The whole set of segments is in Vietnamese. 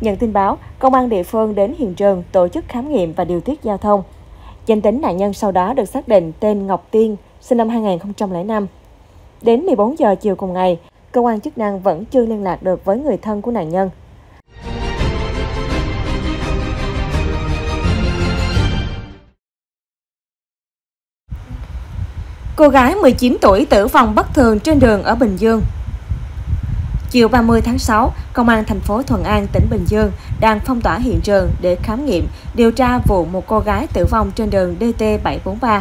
Nhận tin báo, công an địa phương đến hiện trường tổ chức khám nghiệm và điều tiết giao thông. Danh tính nạn nhân sau đó được xác định tên Ngọc Tiên, sinh năm 2005. Đến 14 giờ chiều cùng ngày, cơ quan chức năng vẫn chưa liên lạc được với người thân của nạn nhân. Cô gái 19 tuổi tử vong bất thường trên đường ở Bình Dương Chiều 30 tháng 6, Công an thành phố Thuận An, tỉnh Bình Dương đang phong tỏa hiện trường để khám nghiệm, điều tra vụ một cô gái tử vong trên đường DT743.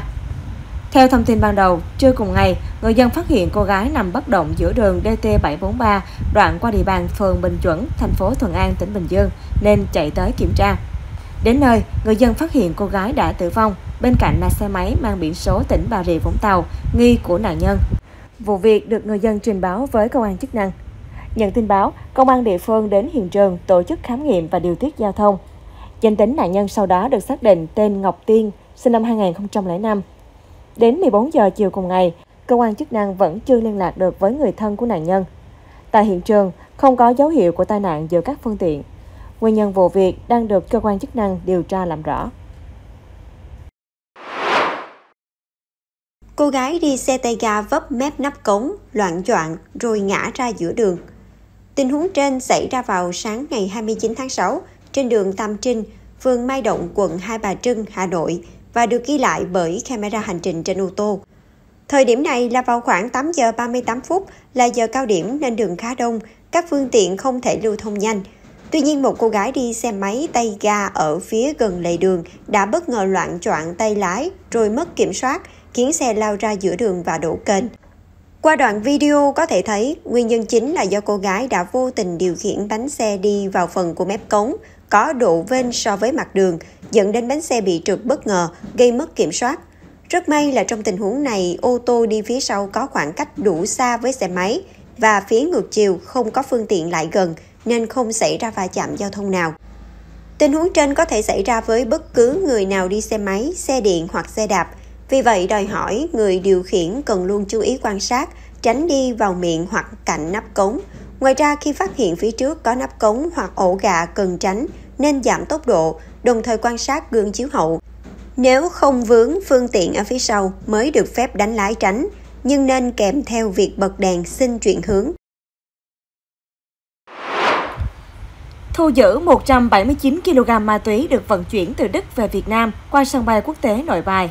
Theo thông tin ban đầu, trưa cùng ngày, người dân phát hiện cô gái nằm bất động giữa đường DT743 đoạn qua địa bàn phường Bình Chuẩn, thành phố Thuận An, tỉnh Bình Dương nên chạy tới kiểm tra. Đến nơi, người dân phát hiện cô gái đã tử vong, bên cạnh là xe máy mang biển số tỉnh Bà Rịa Vũng Tàu, nghi của nạn nhân. Vụ việc được người dân trình báo với công an chức năng. Nhận tin báo, công an địa phương đến hiện trường tổ chức khám nghiệm và điều tiết giao thông. Danh tính nạn nhân sau đó được xác định tên Ngọc Tiên, sinh năm 2005. Đến 14 giờ chiều cùng ngày, cơ quan chức năng vẫn chưa liên lạc được với người thân của nạn nhân. Tại hiện trường, không có dấu hiệu của tai nạn giữa các phương tiện. Nguyên nhân vụ việc đang được cơ quan chức năng điều tra làm rõ. Cô gái đi xe tay ga vấp mép nắp cống, loạn choạng rồi ngã ra giữa đường. Tình huống trên xảy ra vào sáng ngày 29 tháng 6 trên đường Tam Trinh, phường Mai Động, quận Hai Bà Trưng, Hà Nội và được ghi lại bởi camera hành trình trên ô tô. Thời điểm này là vào khoảng 8 giờ 38 phút là giờ cao điểm nên đường khá đông, các phương tiện không thể lưu thông nhanh. Tuy nhiên một cô gái đi xe máy tay ga ở phía gần lề đường đã bất ngờ loạn choạng tay lái rồi mất kiểm soát, khiến xe lao ra giữa đường và đổ kênh. Qua đoạn video có thể thấy nguyên nhân chính là do cô gái đã vô tình điều khiển bánh xe đi vào phần của mép cống, có độ vênh so với mặt đường, dẫn đến bánh xe bị trượt bất ngờ, gây mất kiểm soát. Rất may là trong tình huống này, ô tô đi phía sau có khoảng cách đủ xa với xe máy và phía ngược chiều không có phương tiện lại gần nên không xảy ra va chạm giao thông nào. Tình huống trên có thể xảy ra với bất cứ người nào đi xe máy, xe điện hoặc xe đạp – vì vậy đòi hỏi người điều khiển cần luôn chú ý quan sát, tránh đi vào miệng hoặc cạnh nắp cống. Ngoài ra khi phát hiện phía trước có nắp cống hoặc ổ gà cần tránh nên giảm tốc độ, đồng thời quan sát gương chiếu hậu. Nếu không vướng phương tiện ở phía sau mới được phép đánh lái tránh, nhưng nên kèm theo việc bật đèn xin chuyển hướng. Thu giữ 179 kg ma túy được vận chuyển từ Đức về Việt Nam qua sân bay quốc tế Nội Bài.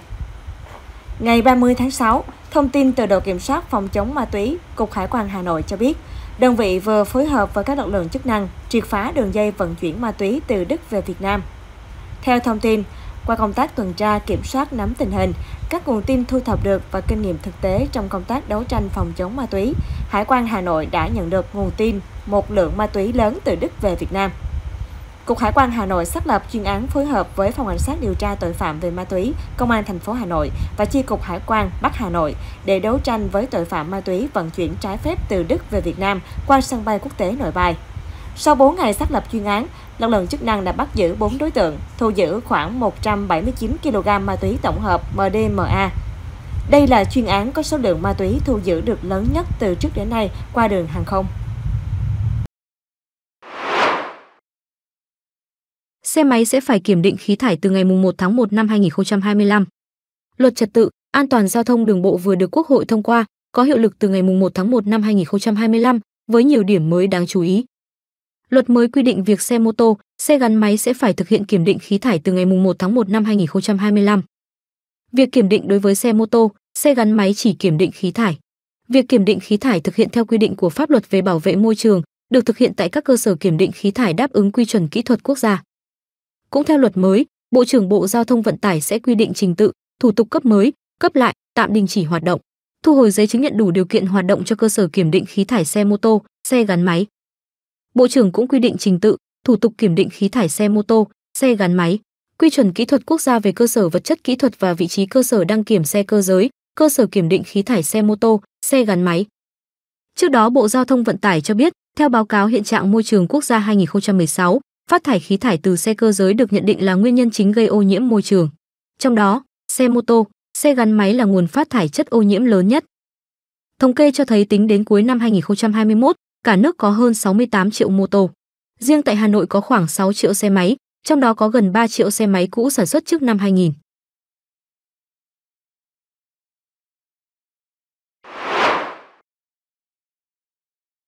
Ngày 30 tháng 6, thông tin từ đội kiểm soát phòng chống ma túy, Cục Hải quan Hà Nội cho biết, đơn vị vừa phối hợp với các lực lượng chức năng triệt phá đường dây vận chuyển ma túy từ Đức về Việt Nam. Theo thông tin, qua công tác tuần tra kiểm soát nắm tình hình, các nguồn tin thu thập được và kinh nghiệm thực tế trong công tác đấu tranh phòng chống ma túy, Hải quan Hà Nội đã nhận được nguồn tin một lượng ma túy lớn từ Đức về Việt Nam. Cục Hải quan Hà Nội xác lập chuyên án phối hợp với Phòng Cảnh sát điều tra tội phạm về ma túy, Công an thành phố Hà Nội và Chi cục Hải quan Bắc Hà Nội để đấu tranh với tội phạm ma túy vận chuyển trái phép từ Đức về Việt Nam qua sân bay quốc tế Nội Bài. Sau 4 ngày xác lập chuyên án, lực lượng chức năng đã bắt giữ 4 đối tượng, thu giữ khoảng 179 kg ma túy tổng hợp MDMA. Đây là chuyên án có số lượng ma túy thu giữ được lớn nhất từ trước đến nay qua đường hàng không. xe máy sẽ phải kiểm định khí thải từ ngày 1 tháng 1 năm 2025. Luật trật tự, an toàn giao thông đường bộ vừa được Quốc hội thông qua, có hiệu lực từ ngày 1 tháng 1 năm 2025 với nhiều điểm mới đáng chú ý. Luật mới quy định việc xe mô tô, xe gắn máy sẽ phải thực hiện kiểm định khí thải từ ngày 1 tháng 1 năm 2025. Việc kiểm định đối với xe mô tô, xe gắn máy chỉ kiểm định khí thải. Việc kiểm định khí thải thực hiện theo quy định của pháp luật về bảo vệ môi trường được thực hiện tại các cơ sở kiểm định khí thải đáp ứng quy chuẩn kỹ thuật quốc gia. Cũng theo luật mới, Bộ trưởng Bộ Giao thông Vận tải sẽ quy định trình tự, thủ tục cấp mới, cấp lại, tạm đình chỉ hoạt động, thu hồi giấy chứng nhận đủ điều kiện hoạt động cho cơ sở kiểm định khí thải xe mô tô, xe gắn máy. Bộ trưởng cũng quy định trình tự, thủ tục kiểm định khí thải xe mô tô, xe gắn máy, quy chuẩn kỹ thuật quốc gia về cơ sở vật chất kỹ thuật và vị trí cơ sở đăng kiểm xe cơ giới, cơ sở kiểm định khí thải xe mô tô, xe gắn máy. Trước đó Bộ Giao thông Vận tải cho biết, theo báo cáo hiện trạng môi trường quốc gia 2016, Phát thải khí thải từ xe cơ giới được nhận định là nguyên nhân chính gây ô nhiễm môi trường. Trong đó, xe mô tô, xe gắn máy là nguồn phát thải chất ô nhiễm lớn nhất. Thống kê cho thấy tính đến cuối năm 2021, cả nước có hơn 68 triệu mô tô. Riêng tại Hà Nội có khoảng 6 triệu xe máy, trong đó có gần 3 triệu xe máy cũ sản xuất trước năm 2000.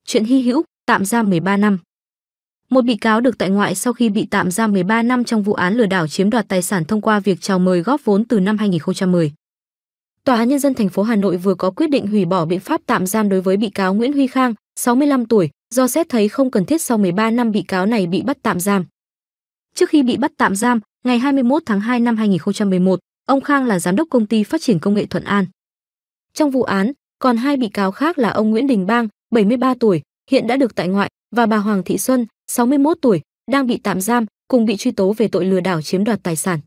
Chuyện hy hữu, tạm giam 13 năm. Một bị cáo được tại ngoại sau khi bị tạm giam 13 năm trong vụ án lừa đảo chiếm đoạt tài sản thông qua việc chào mời góp vốn từ năm 2010. Tòa án nhân dân thành phố Hà Nội vừa có quyết định hủy bỏ biện pháp tạm giam đối với bị cáo Nguyễn Huy Khang, 65 tuổi, do xét thấy không cần thiết sau 13 năm bị cáo này bị bắt tạm giam. Trước khi bị bắt tạm giam, ngày 21 tháng 2 năm 2011, ông Khang là giám đốc công ty phát triển công nghệ Thuận An. Trong vụ án, còn hai bị cáo khác là ông Nguyễn Đình Bang, 73 tuổi, hiện đã được tại ngoại và bà Hoàng Thị Xuân, 61 tuổi, đang bị tạm giam, cùng bị truy tố về tội lừa đảo chiếm đoạt tài sản.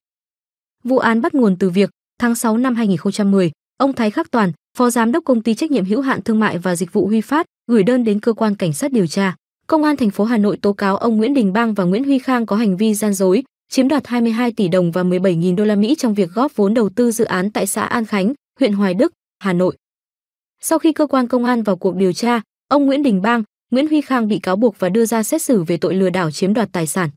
Vụ án bắt nguồn từ việc, tháng 6 năm 2010, ông Thái Khắc Toàn, phó giám đốc công ty trách nhiệm hữu hạn thương mại và dịch vụ Huy Phát, gửi đơn đến cơ quan cảnh sát điều tra, công an thành phố Hà Nội tố cáo ông Nguyễn Đình Bang và Nguyễn Huy Khang có hành vi gian dối, chiếm đoạt 22 tỷ đồng và 17.000 đô la Mỹ trong việc góp vốn đầu tư dự án tại xã An Khánh, huyện Hoài Đức, Hà Nội. Sau khi cơ quan công an vào cuộc điều tra, ông Nguyễn Đình Bang, Nguyễn Huy Khang bị cáo buộc và đưa ra xét xử về tội lừa đảo chiếm đoạt tài sản.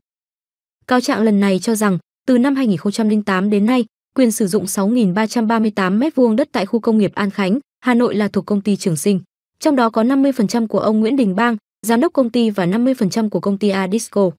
Cáo trạng lần này cho rằng, từ năm 2008 đến nay, quyền sử dụng 6.338 m2 đất tại khu công nghiệp An Khánh, Hà Nội là thuộc công ty Trường Sinh. Trong đó có 50% của ông Nguyễn Đình Bang, giám đốc công ty và 50% của công ty Adisco.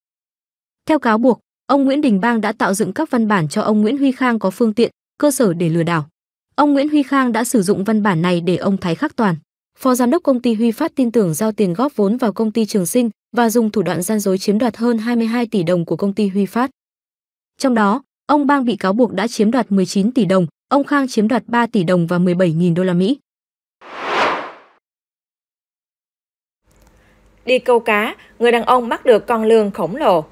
Theo cáo buộc, ông Nguyễn Đình Bang đã tạo dựng các văn bản cho ông Nguyễn Huy Khang có phương tiện, cơ sở để lừa đảo. Ông Nguyễn Huy Khang đã sử dụng văn bản này để ông Thái Khắc Toàn Phó giám đốc công ty Huy Phát tin tưởng giao tiền góp vốn vào công ty Trường Sinh và dùng thủ đoạn gian dối chiếm đoạt hơn 22 tỷ đồng của công ty Huy Phát. Trong đó, ông Bang bị cáo buộc đã chiếm đoạt 19 tỷ đồng, ông Khang chiếm đoạt 3 tỷ đồng và 17.000 đô la Mỹ. Đi câu cá, người đàn ông bắt được con lươn khổng lồ.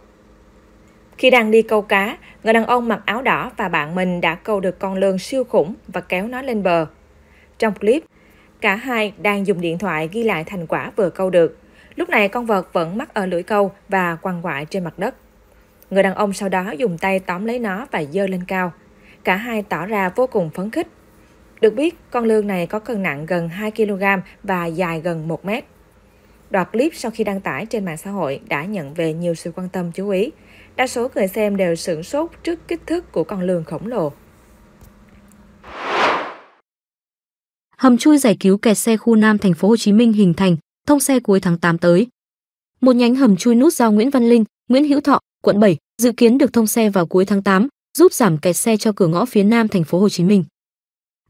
Khi đang đi câu cá, người đàn ông mặc áo đỏ và bạn mình đã câu được con lươn siêu khủng và kéo nó lên bờ. Trong clip, Cả hai đang dùng điện thoại ghi lại thành quả vừa câu được. Lúc này con vật vẫn mắc ở lưỡi câu và quằn quại trên mặt đất. Người đàn ông sau đó dùng tay tóm lấy nó và dơ lên cao. Cả hai tỏ ra vô cùng phấn khích. Được biết, con lươn này có cân nặng gần 2 kg và dài gần 1 mét. Đoạn clip sau khi đăng tải trên mạng xã hội đã nhận về nhiều sự quan tâm chú ý. Đa số người xem đều sửng sốt trước kích thước của con lươn khổng lồ. Hầm chui giải cứu kẹt xe khu Nam thành phố Hồ Chí Minh hình thành, thông xe cuối tháng 8 tới. Một nhánh hầm chui nút giao Nguyễn Văn Linh, Nguyễn Hữu Thọ, quận 7 dự kiến được thông xe vào cuối tháng 8, giúp giảm kẹt xe cho cửa ngõ phía Nam thành phố Hồ Chí Minh.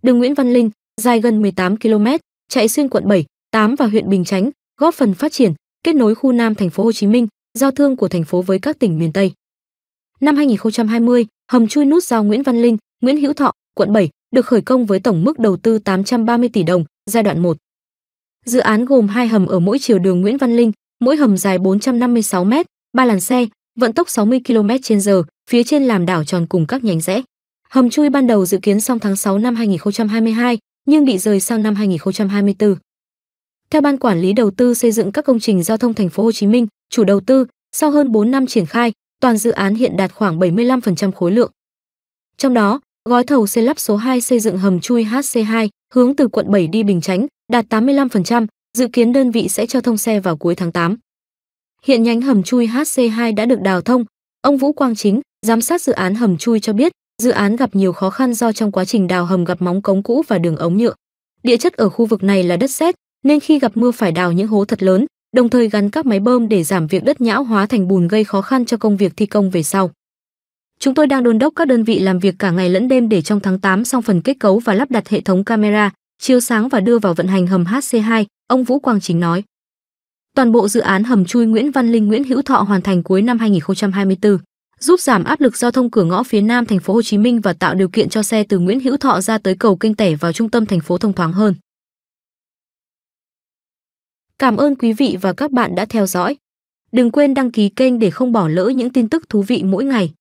Đường Nguyễn Văn Linh, dài gần 18 km, chạy xuyên quận 7, 8 và huyện Bình Chánh, góp phần phát triển, kết nối khu Nam thành phố Hồ Chí Minh, giao thương của thành phố với các tỉnh miền Tây. Năm 2020, hầm chui nút giao Nguyễn Văn Linh, Nguyễn Hữu Thọ, quận 7 được khởi công với tổng mức đầu tư 830 tỷ đồng, giai đoạn 1. Dự án gồm hai hầm ở mỗi chiều đường Nguyễn Văn Linh, mỗi hầm dài 456 m, ba làn xe, vận tốc 60 km/h, phía trên làm đảo tròn cùng các nhánh rẽ. Hầm chui ban đầu dự kiến xong tháng 6 năm 2022, nhưng bị rời sang năm 2024. Theo Ban Quản lý Đầu tư xây dựng các công trình giao thông thành phố Hồ Chí Minh, chủ đầu tư, sau hơn 4 năm triển khai, toàn dự án hiện đạt khoảng 75% khối lượng. Trong đó, Gói thầu xây lắp số 2 xây dựng hầm chui HC2 hướng từ quận 7 đi Bình Chánh đạt 85%, dự kiến đơn vị sẽ cho thông xe vào cuối tháng 8. Hiện nhánh hầm chui HC2 đã được đào thông. Ông Vũ Quang Chính, giám sát dự án hầm chui cho biết, dự án gặp nhiều khó khăn do trong quá trình đào hầm gặp móng cống cũ và đường ống nhựa. Địa chất ở khu vực này là đất sét, nên khi gặp mưa phải đào những hố thật lớn, đồng thời gắn các máy bơm để giảm việc đất nhão hóa thành bùn gây khó khăn cho công việc thi công về sau. Chúng tôi đang đôn đốc các đơn vị làm việc cả ngày lẫn đêm để trong tháng 8 xong phần kết cấu và lắp đặt hệ thống camera, chiếu sáng và đưa vào vận hành hầm HC2, ông Vũ Quang Chính nói. Toàn bộ dự án hầm chui Nguyễn Văn Linh Nguyễn Hữu Thọ hoàn thành cuối năm 2024, giúp giảm áp lực giao thông cửa ngõ phía Nam thành phố Hồ Chí Minh và tạo điều kiện cho xe từ Nguyễn Hữu Thọ ra tới cầu Kênh Tẻ vào trung tâm thành phố thông thoáng hơn. Cảm ơn quý vị và các bạn đã theo dõi. Đừng quên đăng ký kênh để không bỏ lỡ những tin tức thú vị mỗi ngày.